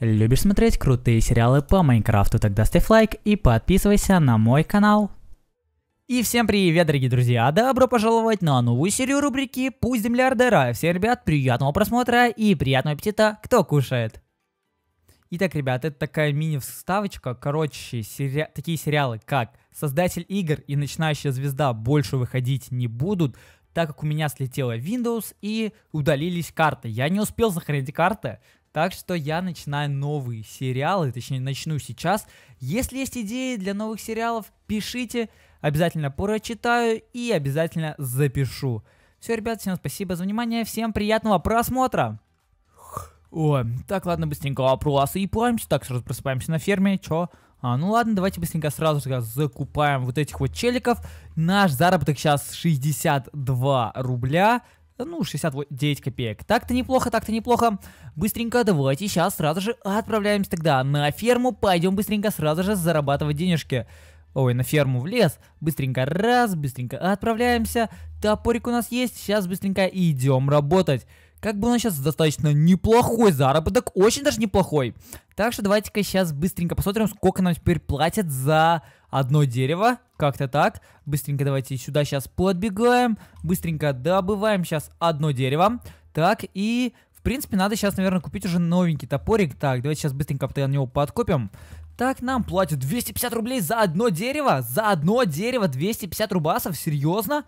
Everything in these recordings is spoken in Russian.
Любишь смотреть крутые сериалы по Майнкрафту? Тогда ставь лайк и подписывайся на мой канал. И всем привет, дорогие друзья! Добро пожаловать на новую серию рубрики «Пусть земля ордера". Всем, ребят, приятного просмотра и приятного аппетита, кто кушает. Итак, ребят, это такая мини-вставочка. Короче, сери... такие сериалы, как «Создатель игр» и «Начинающая звезда» больше выходить не будут, так как у меня слетела Windows и удалились карты. Я не успел сохранить карты, так что я начинаю новые сериалы, точнее начну сейчас. Если есть идеи для новых сериалов, пишите, обязательно прочитаю и обязательно запишу. Все, ребят, всем спасибо за внимание, всем приятного просмотра! Ой, так, ладно, быстренько вопросы и плавимся. Так, сразу просыпаемся на ферме. Чё? А, ну ладно, давайте быстренько сразу же закупаем вот этих вот челиков. Наш заработок сейчас 62 рубля. Э, ну, 69 копеек. Так-то неплохо, так-то неплохо. Быстренько давайте сейчас сразу же отправляемся тогда на ферму. Пойдем быстренько сразу же зарабатывать денежки. Ой, на ферму в лес. Быстренько раз, быстренько отправляемся. Топорик у нас есть, сейчас быстренько идем работать. Как бы у нас сейчас достаточно неплохой заработок, очень даже неплохой. Так что давайте-ка сейчас быстренько посмотрим, сколько нам теперь платят за одно дерево, как-то так. Быстренько давайте сюда сейчас подбегаем, быстренько добываем сейчас одно дерево. Так, и, в принципе, надо сейчас, наверное, купить уже новенький топорик. Так, давайте сейчас быстренько на него подкопим. Так, нам платят 250 рублей за одно дерево, за одно дерево 250 рубасов, серьезно?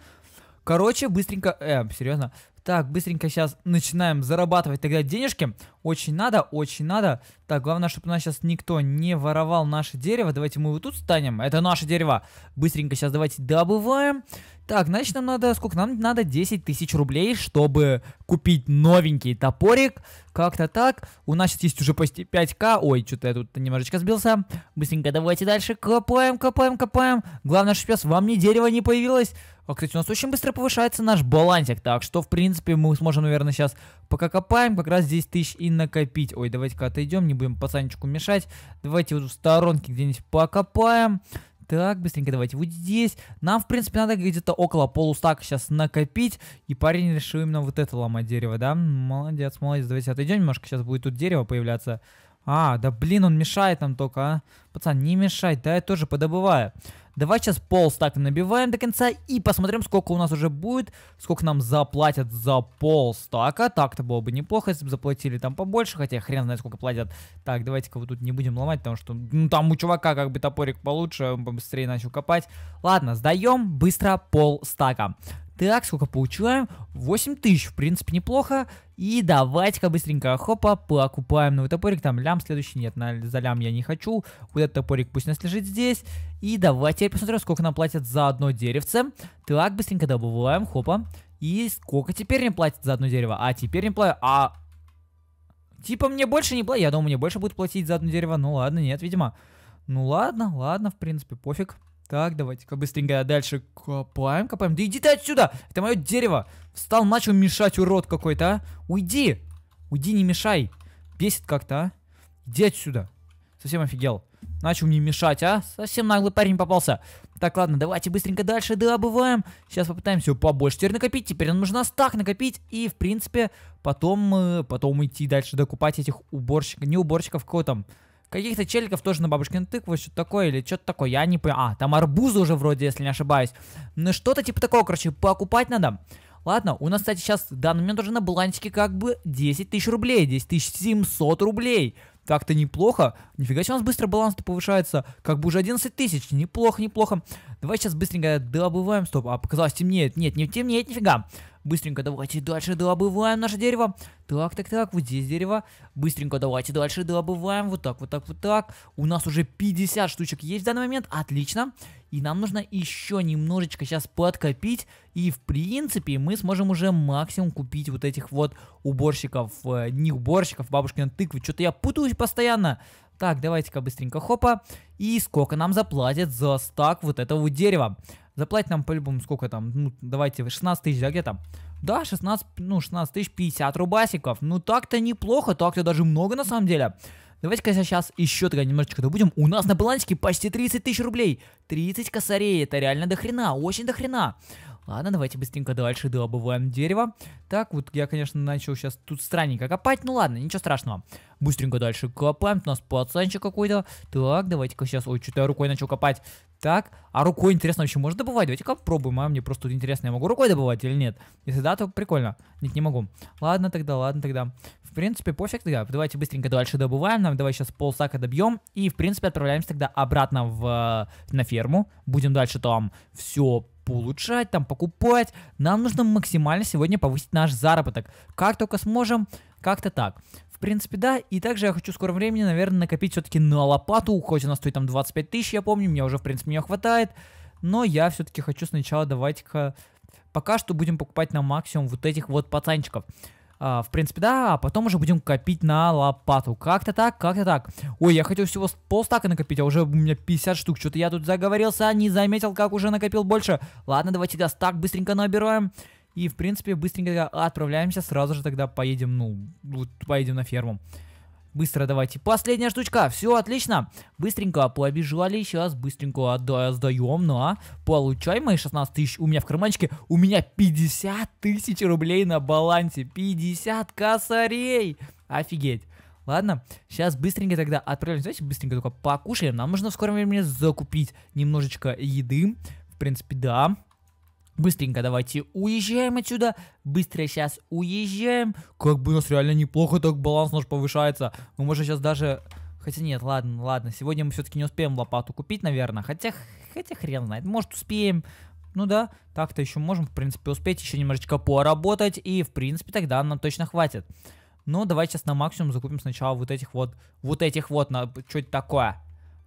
Короче, быстренько... Э, серьезно. Так, быстренько сейчас начинаем зарабатывать тогда денежки. Очень надо, очень надо. Так, главное, чтобы у нас сейчас никто не воровал наше дерево. Давайте мы вот тут станем. Это наше дерево. Быстренько сейчас давайте добываем. Так, значит, нам надо... Сколько? Нам надо 10 тысяч рублей, чтобы купить новенький топорик. Как-то так. У нас сейчас есть уже почти 5к. Ой, что-то я тут немножечко сбился. Быстренько давайте дальше. Копаем, копаем, копаем. Главное, что сейчас вам ни дерево не появилось. А, кстати, у нас очень быстро повышается наш балансик. Так что, в принципе, мы сможем, наверное, сейчас пока копаем. Как раз 10 тысяч и накопить. Ой, давайте-ка отойдем, не будем пацанечку мешать. Давайте вот в сторонке где-нибудь покопаем. Так, быстренько давайте вот здесь. Нам, в принципе, надо где-то около полустака сейчас накопить. И парень решил именно вот это ломать дерево, да? Молодец, молодец. Давайте отойдем немножко, сейчас будет тут дерево появляться. А, да блин, он мешает нам только, а. Пацан, не мешай, да я тоже подобываю. Давай сейчас полстака набиваем до конца и посмотрим, сколько у нас уже будет, сколько нам заплатят за полстака. Так-то было бы неплохо, если бы заплатили там побольше, хотя хрен знает, сколько платят. Так, давайте-ка вот тут не будем ломать, потому что ну, там у чувака как бы топорик получше, он побыстрее начал копать. Ладно, сдаем быстро полстака. Так, сколько получаем? 8 тысяч, в принципе, неплохо. И давайте-ка быстренько, хопа, покупаем новый ну, топорик. Там лям следующий нет, на, за лям я не хочу. Вот этот топорик пусть у нас лежит здесь. И давайте я посмотрю, сколько нам платят за одно деревце. Так, быстренько добываем, хопа. И сколько теперь мне платят за одно дерево? А теперь не платят... А... Типа мне больше не платят. Я думал, мне больше будет платить за одно дерево. Ну ладно, нет, видимо. Ну ладно, ладно, в принципе, пофиг. Так, давайте-ка быстренько дальше копаем, копаем. Да иди ты отсюда! Это мое дерево! Встал, начал мешать, урод какой-то, а! Уйди! Уйди, не мешай! Бесит как-то, а! Иди отсюда! Совсем офигел. Начал мне мешать, а? Совсем наглый парень попался. Так, ладно, давайте быстренько дальше добываем. Сейчас попытаемся побольше теперь накопить. Теперь нам нужно стак накопить. И, в принципе, потом, э, потом идти дальше докупать этих уборщиков. Не уборщиков, кого там? Каких-то челиков тоже на бабушкин тыкву, что-то такое, или что-то такое, я не понял. А, там арбузы уже вроде, если не ошибаюсь. Ну, что-то типа такого, короче, покупать надо. Ладно, у нас, кстати, сейчас в данный момент уже на балансике как бы 10 тысяч рублей, 10 тысяч 700 рублей. Так-то неплохо. Нифига себе у нас быстро баланс-то повышается. Как бы уже 11 тысяч. Неплохо, неплохо. Давай сейчас быстренько добываем. Стоп, а показалось темнеет. Нет, не темнеет, нифига. Быстренько давайте дальше добываем наше дерево. Так, так, так, вот здесь дерево. Быстренько давайте дальше добываем. Вот так, вот так, вот так. У нас уже 50 штучек есть в данный момент. Отлично. И нам нужно еще немножечко сейчас подкопить. И в принципе мы сможем уже максимум купить вот этих вот уборщиков. Э, не уборщиков, бабушкина тыквы. Что-то я путаюсь постоянно. Так, давайте-ка быстренько хопа. И сколько нам заплатят за стак вот этого дерева? Заплатить нам по-любому сколько там, ну, давайте 16 тысяч, да, где там? Да, 16, ну, 16 тысяч 50 рубасиков. Ну, так-то неплохо, так-то даже много на самом деле. Давайте-ка сейчас еще тогда немножечко добудем. У нас на балансике почти 30 тысяч рублей. 30 косарей, это реально дохрена, очень дохрена. Ладно, давайте быстренько дальше добываем дерево. Так, вот я, конечно, начал сейчас тут странненько копать, ну ладно, ничего страшного. Быстренько дальше копаем, у нас пацанчик какой-то. Так, давайте-ка сейчас, ой, что-то я рукой начал копать. Так, а рукой, интересно, вообще можно добывать? Давайте-ка попробуем, а мне просто тут интересно, я могу рукой добывать или нет? Если да, то прикольно. Нет, не могу. Ладно тогда, ладно тогда. В принципе, пофиг тогда. Давайте быстренько дальше добываем, нам давай сейчас полсака добьем. И, в принципе, отправляемся тогда обратно в, э, на ферму. Будем дальше там все улучшать, там покупать. Нам нужно максимально сегодня повысить наш заработок. Как только сможем, как-то так. В принципе, да. И также я хочу в скором времени, наверное, накопить все-таки на лопату, хоть она стоит там 25 тысяч, я помню, мне уже, в принципе, не хватает. Но я все-таки хочу сначала давайте-ка... Пока что будем покупать на максимум вот этих вот пацанчиков. А, в принципе, да, а потом уже будем копить на лопату. Как-то так, как-то так. Ой, я хотел всего полстака накопить, а уже у меня 50 штук. Что-то я тут заговорился, не заметил, как уже накопил больше. Ладно, давайте газ стак быстренько набираем. И, в принципе, быстренько отправляемся, сразу же тогда поедем, ну, поедем на ферму. Быстро давайте. Последняя штучка. Все, отлично. Быстренько побежали. Сейчас быстренько отдаем сдаем. На. Ну, Получай мои 16 тысяч. У меня в карманчике. У меня 50 тысяч рублей на балансе. 50 косарей. Офигеть. Ладно, сейчас быстренько тогда отправимся. Давайте быстренько только покушаем. Нам нужно в скором времени закупить немножечко еды. В принципе, да. Быстренько давайте уезжаем отсюда. Быстро сейчас уезжаем. Как бы у нас реально неплохо так баланс наш повышается. Мы можем сейчас даже... Хотя нет, ладно, ладно. Сегодня мы все-таки не успеем лопату купить, наверное. Хотя, хотя хрен знает. Может успеем. Ну да, так-то еще можем, в принципе, успеть еще немножечко поработать. И, в принципе, тогда нам точно хватит. Ну давайте сейчас на максимум закупим сначала вот этих вот... Вот этих вот... На... Что это такое?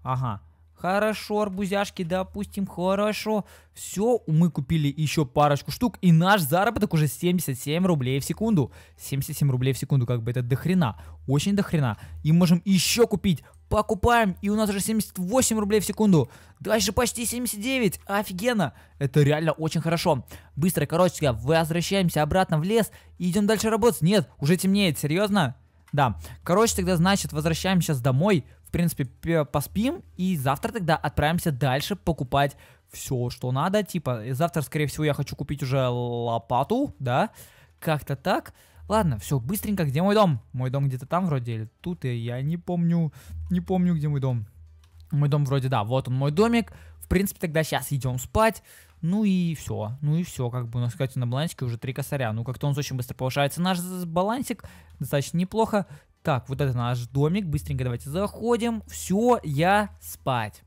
Ага. Хорошо, арбузяшки, допустим, хорошо. Все, мы купили еще парочку штук, и наш заработок уже 77 рублей в секунду. 77 рублей в секунду, как бы это дохрена, очень дохрена. И можем еще купить покупаем, и у нас уже 78 рублей в секунду. Дальше почти 79, офигенно. Это реально очень хорошо. Быстро, короче, возвращаемся обратно в лес и идем дальше работать. Нет, уже темнеет, серьезно? Да, короче, тогда значит возвращаемся сейчас домой, принципе, поспим и завтра тогда отправимся дальше покупать все, что надо. Типа, завтра, скорее всего, я хочу купить уже лопату, да? Как-то так. Ладно, все, быстренько, где мой дом? Мой дом где-то там вроде или тут, и э, я не помню, не помню, где мой дом. Мой дом вроде, да, вот он мой домик. В принципе, тогда сейчас идем спать. Ну и все, ну и все, как бы у нас, кстати, на балансике уже три косаря. Ну как-то он очень быстро повышается. Наш балансик достаточно неплохо. Так, вот это наш домик. Быстренько давайте заходим. Все, я спать.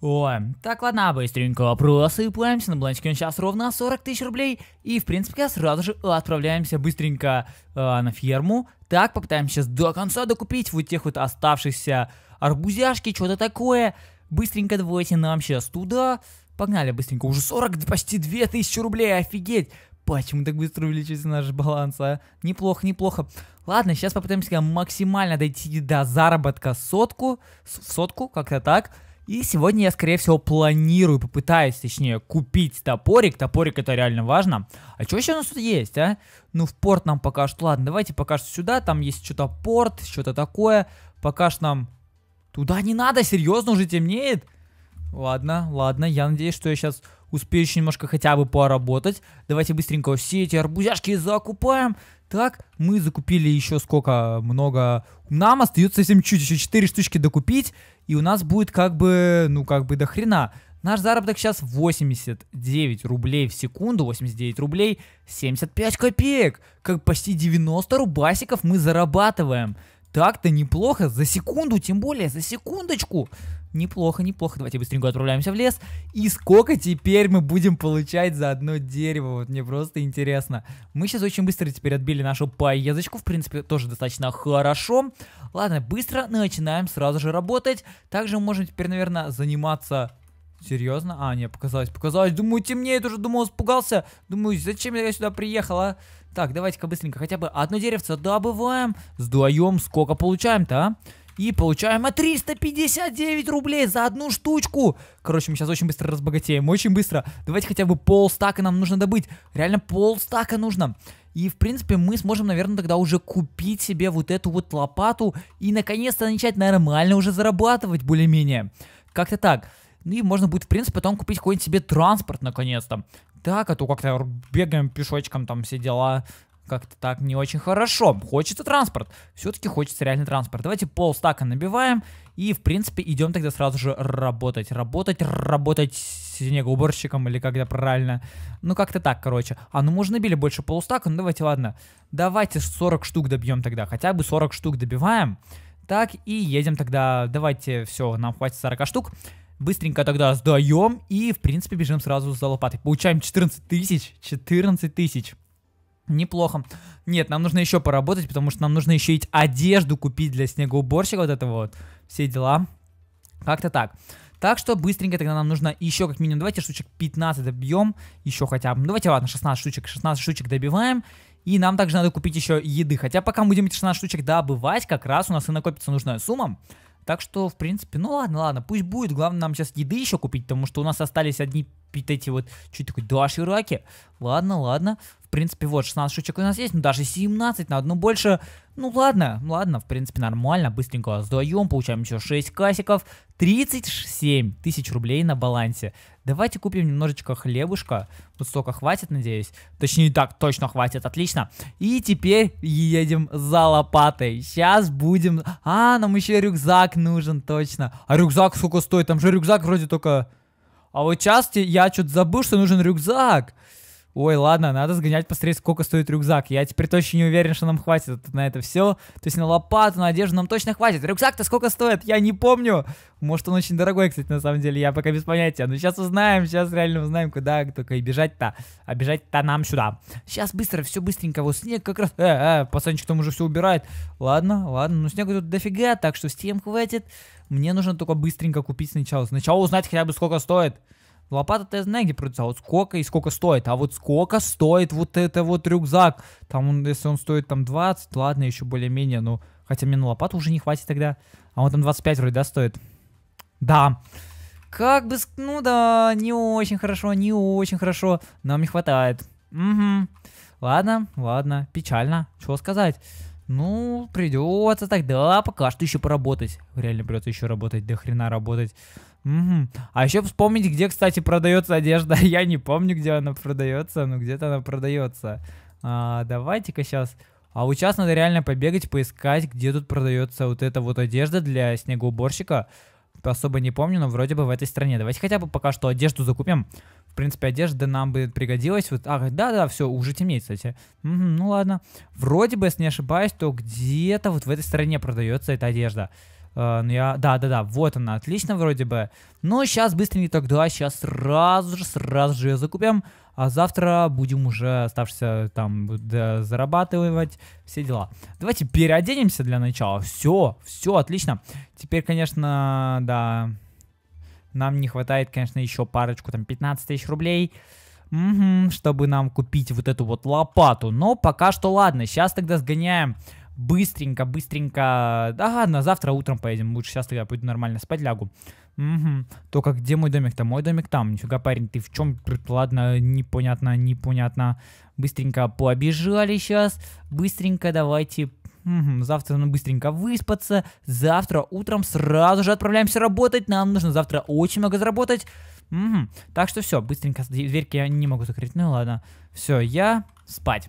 Ой, так, ладно, быстренько вопросы, плаемся на бланчике, он сейчас ровно 40 тысяч рублей, и, в принципе, сразу же отправляемся быстренько э, на ферму, так, попытаемся сейчас до конца докупить вот тех вот оставшихся арбузяшки, что-то такое, быстренько давайте нам сейчас туда, погнали быстренько, уже 40, почти тысячи рублей, офигеть, Почему так быстро увеличился наш баланс, а? Неплохо, неплохо. Ладно, сейчас попытаемся максимально дойти до заработка сотку, сотку, как-то так. И сегодня я, скорее всего, планирую, попытаюсь, точнее, купить топорик. Топорик это реально важно. А что еще у нас тут есть, а? Ну, в порт нам пока что. Ладно, давайте пока что сюда. Там есть что-то порт, что-то такое. Пока что нам... Туда не надо, серьезно, уже темнеет. Ладно, ладно, я надеюсь, что я сейчас Успею еще немножко хотя бы поработать. Давайте быстренько все эти арбузяшки закупаем. Так, мы закупили еще сколько, много. Нам остается совсем чуть, еще 4 штучки докупить. И у нас будет как бы, ну как бы до хрена. Наш заработок сейчас 89 рублей в секунду, 89 рублей 75 копеек. Как почти 90 рубасиков мы зарабатываем. Так-то неплохо, за секунду, тем более за секундочку. Неплохо, неплохо. Давайте быстренько отправляемся в лес. И сколько теперь мы будем получать за одно дерево? Вот мне просто интересно. Мы сейчас очень быстро теперь отбили нашу поездочку. В принципе, тоже достаточно хорошо. Ладно, быстро начинаем сразу же работать. Также мы можем теперь, наверное, заниматься Серьезно? А, не, показалось, показалось. Думаю, темнеет уже, думал, испугался. Думаю, зачем я сюда приехал? а, Так, давайте-ка быстренько хотя бы одно деревце добываем. Сдаем, сколько получаем-то, а? И получаем мы 359 рублей за одну штучку. Короче, мы сейчас очень быстро разбогатеем, очень быстро. Давайте хотя бы полстака нам нужно добыть. Реально полстака нужно. И, в принципе, мы сможем, наверное, тогда уже купить себе вот эту вот лопату и, наконец-то, начать нормально уже зарабатывать более-менее. Как-то так. Ну и можно будет, в принципе, потом купить какой-нибудь себе транспорт, наконец-то. Так, а то как-то бегаем пешочком, там все дела как-то так не очень хорошо. Хочется транспорт. Все-таки хочется реальный транспорт. Давайте полстака набиваем. И, в принципе, идем тогда сразу же работать. Работать, работать снегоуборщиком или когда правильно. Ну, как-то так, короче. А, ну, можно били больше полстака. Ну, давайте, ладно. Давайте 40 штук добьем тогда. Хотя бы 40 штук добиваем. Так, и едем тогда. Давайте, все, нам хватит 40 штук. Быстренько тогда сдаем и, в принципе, бежим сразу за лопатой. Получаем 14 тысяч. 14 тысяч. Неплохо. Нет, нам нужно еще поработать, потому что нам нужно еще и одежду купить для снегоуборщика, вот этого вот, все дела. Как-то так. Так что быстренько тогда нам нужно еще как минимум, давайте штучек 15 добьем, еще хотя бы, ну, давайте ладно, 16 штучек, 16 штучек добиваем, и нам также надо купить еще еды, хотя пока мы будем эти 16 штучек добывать, как раз у нас и накопится нужная сумма. Так что, в принципе, ну ладно, ладно, пусть будет. Главное, нам сейчас еды еще купить, потому что у нас остались одни эти вот... Что такое? Да, шираки. Ладно, ладно принципе, вот 16 штучек у нас есть, ну даже 17 на одну больше. Ну ладно, ладно, в принципе, нормально, быстренько сдаем, получаем еще 6 касиков, 37 тысяч рублей на балансе. Давайте купим немножечко хлебушка, вот столько хватит, надеюсь. Точнее, так, точно хватит, отлично. И теперь едем за лопатой, сейчас будем... А, нам еще рюкзак нужен, точно. А рюкзак сколько стоит? Там же рюкзак вроде только... А вот сейчас я что-то забыл, что нужен рюкзак ой, ладно, надо сгонять посмотреть, сколько стоит рюкзак. Я теперь точно не уверен, что нам хватит на это все. То есть на лопату, на одежду нам точно хватит. Рюкзак-то сколько стоит? Я не помню. Может, он очень дорогой, кстати, на самом деле. Я пока без понятия. Но сейчас узнаем, сейчас реально узнаем, куда только и бежать-то. А бежать-то нам сюда. Сейчас быстро, все быстренько. Вот снег как раз... Э, э, пацанчик там уже все убирает. Ладно, ладно, но снега тут дофига, так что с тем хватит. Мне нужно только быстренько купить сначала. Сначала узнать хотя бы, сколько стоит. Лопата-то я знаю, где продается, а вот сколько и сколько стоит. А вот сколько стоит вот это вот рюкзак? Там, он, если он стоит там 20, ладно, еще более-менее, ну... Хотя мне на лопату уже не хватит тогда. А он там 25 вроде, да, стоит? Да. Как бы, ну да, не очень хорошо, не очень хорошо. Нам не хватает. Угу. Ладно, ладно, печально. Чего сказать? Ну, придется тогда пока что еще поработать. Реально придется еще работать, до хрена работать. Угу. А еще вспомнить, где, кстати, продается одежда. Я не помню, где она продается, но где-то она продается. А, давайте-ка сейчас. А вот сейчас надо реально побегать, поискать, где тут продается вот эта вот одежда для снегоуборщика. Особо не помню, но вроде бы в этой стране. Давайте хотя бы пока что одежду закупим, в принципе, одежда нам бы пригодилась. Вот, ах, да-да, все, уже темнеет, кстати. Угу, ну ладно. Вроде бы, если не ошибаюсь, то где-то вот в этой стороне продается эта одежда. Uh, ну я, да, да, да, вот она, отлично вроде бы. Но сейчас быстренько тогда, сейчас сразу же, сразу же ее закупим, а завтра будем уже оставшиеся там да, зарабатывать все дела. Давайте переоденемся для начала. Все, все отлично. Теперь, конечно, да, нам не хватает, конечно, еще парочку, там, 15 тысяч рублей, угу, чтобы нам купить вот эту вот лопату. Но пока что ладно, сейчас тогда сгоняем быстренько, быстренько. Да ладно, завтра утром поедем. Лучше сейчас тогда пойду нормально спать лягу. Угу. Только где мой домик-то? Мой домик там. Нифига, парень, ты в чем? Ладно, непонятно, непонятно. Быстренько побежали сейчас. Быстренько давайте Угу, завтра нам быстренько выспаться. Завтра утром сразу же отправляемся работать. Нам нужно завтра очень много заработать. Угу. Так что все, быстренько. дверки я не могу закрыть. Ну ладно. Все, я спать.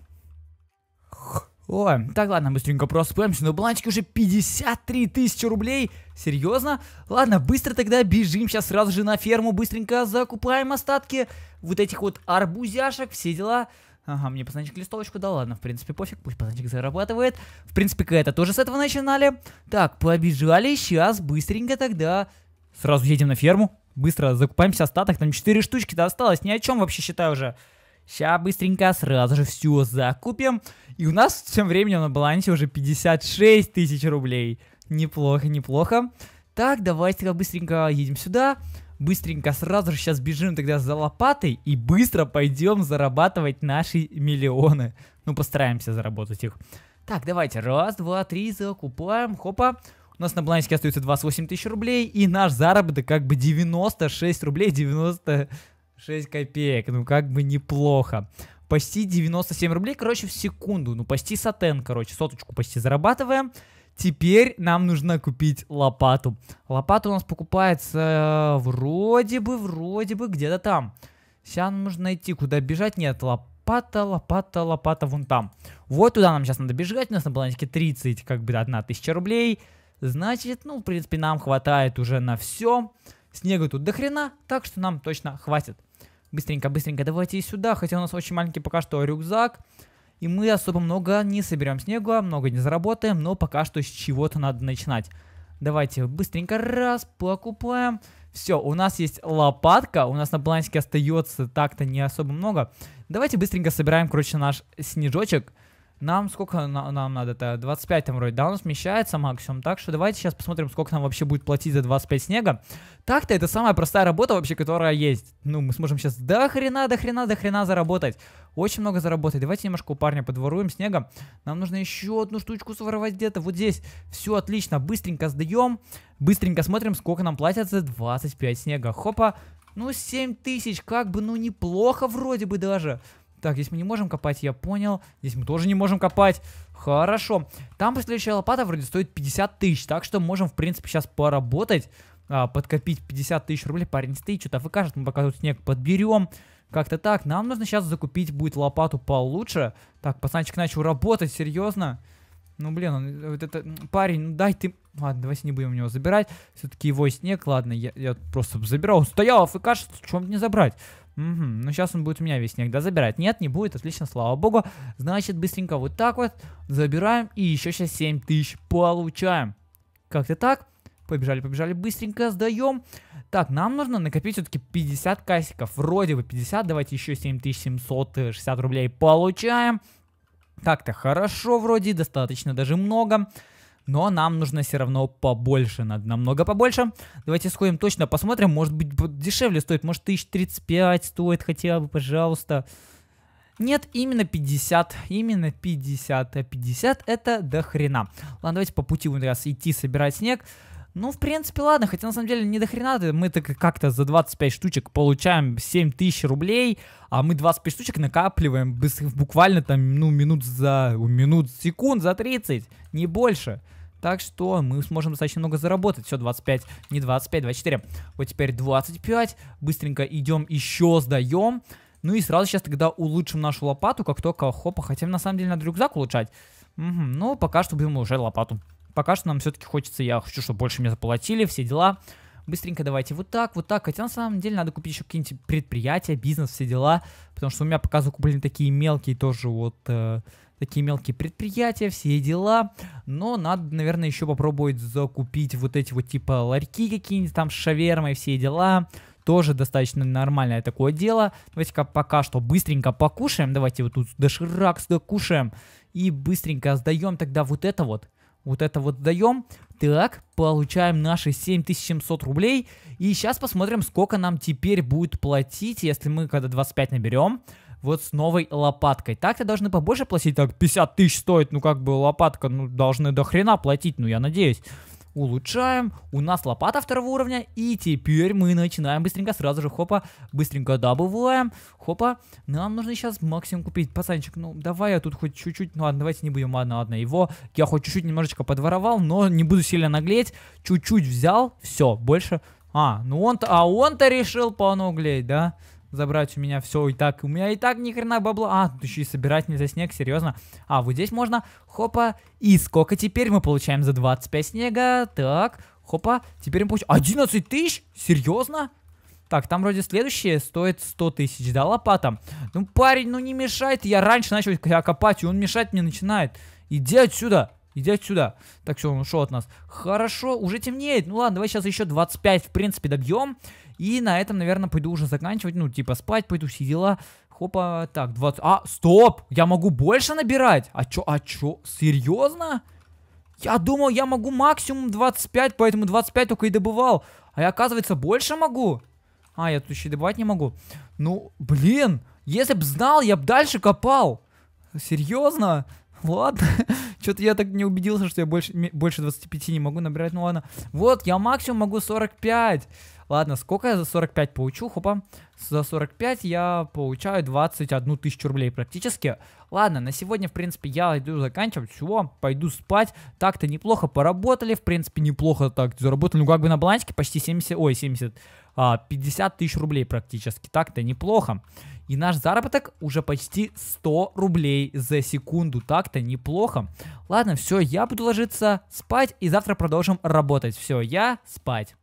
Ой, так ладно, быстренько проспаемся, но бланчики уже 53 тысячи рублей, серьезно? Ладно, быстро тогда бежим сейчас сразу же на ферму, быстренько закупаем остатки вот этих вот арбузяшек, все дела. Ага, мне пацанчик листовочку, да ладно, в принципе, пофиг, пусть пацанчик зарабатывает. В принципе, это тоже с этого начинали. Так, побежали, сейчас быстренько тогда сразу едем на ферму. Быстро закупаемся остаток, там 4 штучки-то да, осталось, ни о чем вообще считаю уже. Сейчас быстренько сразу же все закупим. И у нас тем временем на балансе уже 56 тысяч рублей. Неплохо, неплохо. Так, давайте-ка быстренько едем сюда быстренько сразу же сейчас бежим тогда за лопатой и быстро пойдем зарабатывать наши миллионы. Ну, постараемся заработать их. Так, давайте, раз, два, три, закупаем, хопа. У нас на бланчике остается 28 тысяч рублей, и наш заработок как бы 96 рублей 96 копеек. Ну, как бы неплохо. Почти 97 рублей, короче, в секунду. Ну, почти сатен, короче, соточку почти зарабатываем. Теперь нам нужно купить лопату. Лопата у нас покупается э, вроде бы, вроде бы где-то там. Сейчас нужно найти, куда бежать. Нет, лопата, лопата, лопата вон там. Вот туда нам сейчас надо бежать. У нас на балансике 30, как бы, одна тысяча рублей. Значит, ну, в принципе, нам хватает уже на все. Снега тут до хрена, так что нам точно хватит. Быстренько, быстренько давайте сюда. Хотя у нас очень маленький пока что Рюкзак и мы особо много не соберем снега, много не заработаем, но пока что с чего-то надо начинать. Давайте быстренько раз покупаем. Все, у нас есть лопатка, у нас на балансике остается так-то не особо много. Давайте быстренько собираем, короче, наш снежочек. Нам сколько на, нам надо-то? 25 там вроде, да, он смещается максимум. Так что давайте сейчас посмотрим, сколько нам вообще будет платить за 25 снега. Так-то это самая простая работа вообще, которая есть. Ну, мы сможем сейчас до хрена, до хрена, до хрена заработать. Очень много заработать. Давайте немножко у парня подворуем снега. Нам нужно еще одну штучку своровать где-то. Вот здесь. Все отлично. Быстренько сдаем. Быстренько смотрим, сколько нам платят за 25 снега. Хопа. Ну, 7 тысяч. Как бы, ну, неплохо вроде бы даже. Так, здесь мы не можем копать, я понял. Здесь мы тоже не можем копать. Хорошо. Там последующая лопата вроде стоит 50 тысяч, так что можем, в принципе, сейчас поработать. А, подкопить 50 тысяч рублей. Парень стоит, что-то выкажет, мы пока тут снег подберем. Как-то так. Нам нужно сейчас закупить будет лопату получше. Так, пацанчик начал работать, серьезно. Ну, блин, он, э, вот это... Парень, ну дай ты... Ладно, давайте не будем у него забирать. Все-таки его снег, ладно, я, я просто забирал. стоял стоял, АФК, что мне забрать? Угу, ну сейчас он будет у меня весь снег, да, забирать? Нет, не будет, отлично, слава богу. Значит, быстренько вот так вот забираем и еще сейчас 7 тысяч получаем. Как-то так. Побежали, побежали, быстренько сдаем. Так, нам нужно накопить все-таки 50 кассиков. Вроде бы 50, давайте еще 7760 рублей получаем. Так-то хорошо вроде, достаточно даже много. Но нам нужно все равно побольше, надо намного побольше. Давайте сходим точно, посмотрим, может быть дешевле стоит, может 1035 стоит хотя бы, пожалуйста. Нет, именно 50, именно 50, а 50 это до хрена. Ладно, давайте по пути у нас идти собирать снег. Ну, в принципе, ладно, хотя на самом деле не до хрена, мы так как-то за 25 штучек получаем 7 тысяч рублей, а мы 25 штучек накапливаем буквально там, ну, минут за, минут, секунд за 30, не больше. Так что мы сможем достаточно много заработать. Все, 25, не 25, 24. Вот теперь 25. Быстренько идем еще сдаем. Ну и сразу сейчас тогда улучшим нашу лопату, как только, хопа, хотим на самом деле надо рюкзак улучшать. Угу, ну, пока что будем улучшать лопату пока что нам все-таки хочется, я хочу, чтобы больше мне заплатили, все дела. Быстренько давайте вот так, вот так. Хотя на самом деле надо купить еще какие-нибудь предприятия, бизнес, все дела. Потому что у меня пока закуплены такие мелкие тоже вот... Э, такие мелкие предприятия, все дела. Но надо, наверное, еще попробовать закупить вот эти вот типа ларьки какие-нибудь там с шавермой, все дела. Тоже достаточно нормальное такое дело. Давайте-ка пока что быстренько покушаем. Давайте вот тут доширак кушаем И быстренько сдаем тогда вот это вот. Вот это вот даем. Так, получаем наши 7700 рублей. И сейчас посмотрим, сколько нам теперь будет платить, если мы когда 25 наберем. Вот с новой лопаткой. Так-то должны побольше платить. Так, 50 тысяч стоит, ну как бы лопатка, ну должны до хрена платить, ну я надеюсь улучшаем, у нас лопата второго уровня, и теперь мы начинаем быстренько, сразу же, хопа, быстренько добываем, хопа, нам нужно сейчас максимум купить, пацанчик, ну давай я тут хоть чуть-чуть, ну ладно, давайте не будем, ладно, ладно, его, я хоть чуть-чуть немножечко подворовал, но не буду сильно наглеть, чуть-чуть взял, все, больше, а, ну он-то, а он-то решил понуглеть, да, да, забрать у меня все и так. У меня и так ни хрена бабла. А, тут еще и собирать нельзя снег, серьезно. А, вот здесь можно. Хопа. И сколько теперь мы получаем за 25 снега? Так, хопа. Теперь мы получаем... 11 тысяч? Серьезно? Так, там вроде следующее стоит 100 тысяч, да, лопата? Ну, парень, ну не мешает. Я раньше начал копать, и он мешать мне начинает. Иди отсюда. Иди отсюда. Так, все, он ушел от нас. Хорошо, уже темнеет. Ну ладно, давай сейчас еще 25, в принципе, добьем. И на этом, наверное, пойду уже заканчивать. Ну, типа, спать пойду, все дела. Хопа, так, 20... А, стоп! Я могу больше набирать? А чё, а чё? Серьезно? Я думал, я могу максимум 25, поэтому 25 только и добывал. А я, оказывается, больше могу? А, я тут еще добывать не могу. Ну, блин, если б знал, я б дальше копал. Серьезно? Ладно. Что-то я так не убедился, что я больше, больше 25 не могу набирать. Ну ладно. Вот, я максимум могу 45. Ладно, сколько я за 45 получу? Хопа. За 45 я получаю 21 тысячу рублей практически. Ладно, на сегодня, в принципе, я иду заканчивать. Все, пойду спать. Так-то неплохо поработали. В принципе, неплохо так заработали. Ну, как бы на балансике почти 70... Ой, 70... А, 50 тысяч рублей практически. Так-то неплохо. И наш заработок уже почти 100 рублей за секунду. Так-то неплохо. Ладно, все, я буду ложиться спать и завтра продолжим работать. Все, я спать.